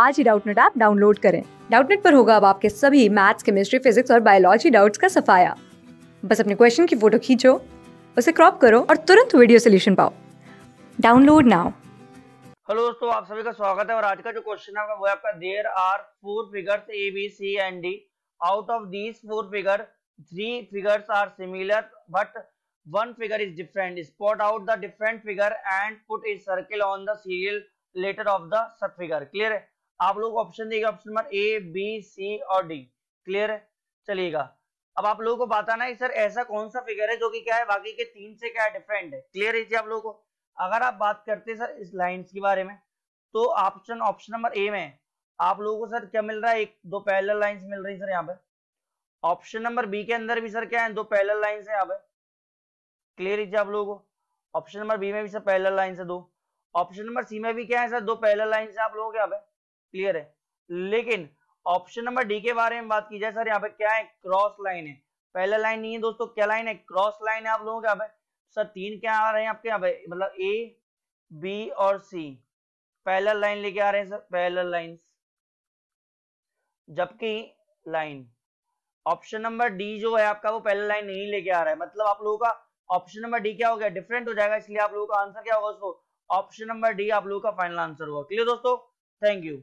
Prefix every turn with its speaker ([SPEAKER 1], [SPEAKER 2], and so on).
[SPEAKER 1] आज ही Doubtnut app download करें डाउटनेट पर होगा अब आपके सभी मैथ्स केमिस्ट्री फिजिक्स और बायोलॉजी डाउट्स का सफाया बस अपने क्वेश्चन की फोटो खींचो उसे क्रॉप करो और तुरंत वीडियो सोल्यूशन पाओ डाउनलोड नाउ
[SPEAKER 2] हेलो दोस्तों आप सभी का स्वागत है और आज का जो क्वेश्चन है वो आपका there are four figures A B C and D out of these four figure three figures are similar but one figure is different spot out the different figure and put put circle on the serial letter of the sub figure clear है आप लोग option देगा option number A B C और D clear है चलिएगा अब आप लोगों को बताना है सर ऐसा कौन सा फिगर है जो कि क्या है बाकी के तीन से क्या है डिफरेंट है क्लियर है आप लोगों को अगर आप बात करते हैं सर इस लाइंस के बारे में तो ऑप्शन ऑप्शन नंबर ए में आप लोगों को सर क्या मिल रहा है एक दो पैरल लाइंस मिल रही है सर यहाँ पे ऑप्शन नंबर बी के अंदर भी सर क्या है दो पैरल लाइंस है यहाँ पे क्लियर है आप लोगों को ऑप्शन नंबर बी में भी सर पैरल लाइंस है दो ऑप्शन नंबर सी में भी क्या है सर दो पैरल लाइंस है आप लोगों के यहाँ पे क्लियर है लेकिन ऑप्शन नंबर डी के बारे में बात की जाए सर यहाँ पे क्या है क्रॉस लाइन है पहला लाइन नहीं है दोस्तों क्या लाइन है क्रॉस लाइन है आप लोगों के यहाँ पे सर तीन क्या आ रहे हैं आपके यहाँ पे मतलब ए बी और सी पहला लाइन लेके आ रहे हैं सर पहला लाइन जबकि लाइन ऑप्शन नंबर डी जो है आपका वो पहला लाइन नहीं लेके आ रहा है मतलब आप लोगों का ऑप्शन नंबर डी क्या हो गया डिफरेंट हो जाएगा इसलिए आप लोगों का आंसर क्या होगा उसको ऑप्शन नंबर डी आप लोगों का फाइनल आंसर होगा क्लियर दोस्तों थैंक यू